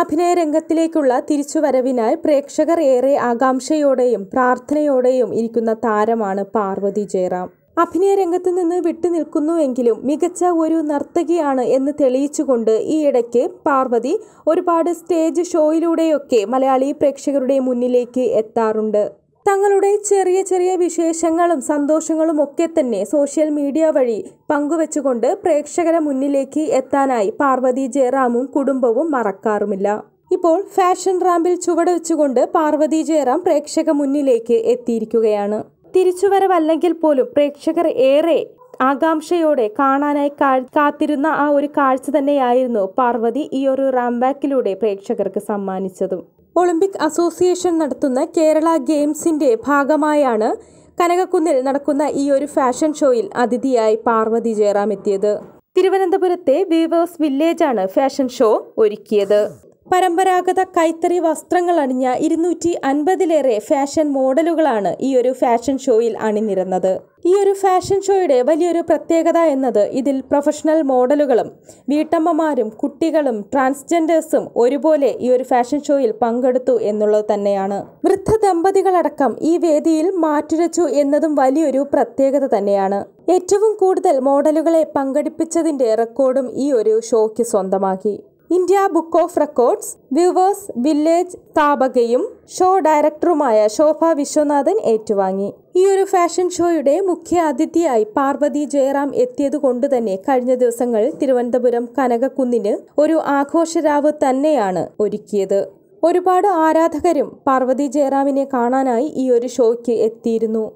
അഭിനയ രംഗത്തിലേക്കുള്ള തിരിച്ചുവരവിനായി പ്രേക്ഷകർ ഏറെ ആകാംക്ഷയോടെയും പ്രാർത്ഥനയോടെയും ഇരിക്കുന്ന താരമാണ് പാർവതി ജയറാം അഭിനയ രംഗത്ത് നിന്ന് വിട്ടുനിൽക്കുന്നുവെങ്കിലും മികച്ച ഒരു നർത്തകിയാണ് എന്ന് തെളിയിച്ചുകൊണ്ട് ഈയിടയ്ക്ക് പാർവതി ഒരുപാട് സ്റ്റേജ് ഷോയിലൂടെയൊക്കെ മലയാളി പ്രേക്ഷകരുടെ മുന്നിലേക്ക് എത്താറുണ്ട് തങ്ങളുടെ ചെറിയ ചെറിയ വിശേഷങ്ങളും സന്തോഷങ്ങളും ഒക്കെ തന്നെ സോഷ്യൽ മീഡിയ വഴി പങ്കുവെച്ചുകൊണ്ട് പ്രേക്ഷകര മുന്നിലേക്ക് എത്താനായി പാർവതി ജയറാമും കുടുംബവും മറക്കാറുമില്ല ഇപ്പോൾ ഫാഷൻ റാമ്പിൽ ചുവട് വെച്ചുകൊണ്ട് പാർവതി ജയറാം പ്രേക്ഷക മുന്നിലേക്ക് എത്തിയിരിക്കുകയാണ് തിരിച്ചുവരവല്ലെങ്കിൽ പോലും പ്രേക്ഷകർ ഏറെ ആകാംക്ഷയോടെ കാണാനായി കാത്തിരുന്ന ആ ഒരു കാഴ്ച തന്നെയായിരുന്നു പാർവതി ഈ ഒരു റാംബാക്കിലൂടെ പ്രേക്ഷകർക്ക് സമ്മാനിച്ചതും ഒളിമ്പിക് അസോസിയേഷൻ നടത്തുന്ന കേരള ഗെയിംസിൻ്റെ ഭാഗമായാണ് കനകക്കുന്നിൽ നടക്കുന്ന ഈ ഒരു ഫാഷൻ ഷോയിൽ അതിഥിയായി പാർവതി ജയറാം എത്തിയത് തിരുവനന്തപുരത്തെ വീവേഴ്സ് വില്ലേജാണ് ഫാഷൻ ഷോ ഒരുക്കിയത് പരമ്പരാഗത കൈത്തറി വസ്ത്രങ്ങൾ അണിഞ്ഞ ഇരുന്നൂറ്റി അൻപതിലേറെ ഫാഷൻ മോഡലുകളാണ് ഈ ഒരു ഫാഷൻ ഷോയിൽ അണിനിരന്നത് ഈ ഒരു ഫാഷൻ ഷോയുടെ വലിയൊരു പ്രത്യേകത എന്നത് ഇതിൽ പ്രൊഫഷണൽ മോഡലുകളും വീട്ടമ്മമാരും കുട്ടികളും ട്രാൻസ്ജെൻഡേഴ്സും ഒരുപോലെ ഈ ഒരു ഫാഷൻ ഷോയിൽ പങ്കെടുത്തു എന്നുള്ളത് തന്നെയാണ് വൃദ്ധ ദമ്പതികളടക്കം ഈ വേദിയിൽ മാറ്റുരച്ചു എന്നതും വലിയൊരു പ്രത്യേകത തന്നെയാണ് ഏറ്റവും കൂടുതൽ മോഡലുകളെ പങ്കെടുപ്പിച്ചതിന്റെ റെക്കോർഡും ഈ ഒരു ഷോയ്ക്ക് സ്വന്തമാക്കി India book of records viewers village സ്ഥാപകയും ഷോ ഡയറക്ടറുമായ ശോഭ വിശ്വനാഥൻ ഏറ്റുവാങ്ങി ഈ ഒരു ഫാഷൻ ഷോയുടെ മുഖ്യ അതിഥിയായി പാർവതി ജയറാം എത്തിയതുകൊണ്ട് തന്നെ കഴിഞ്ഞ ദിവസങ്ങൾ തിരുവനന്തപുരം കനകക്കുന്നിന് ഒരു ആഘോഷരാവ് തന്നെയാണ് ഒരുക്കിയത് ഒരുപാട് ആരാധകരും പാർവതി ജയറാമിനെ കാണാനായി ഈ ഒരു ഷോയ്ക്ക് എത്തിയിരുന്നു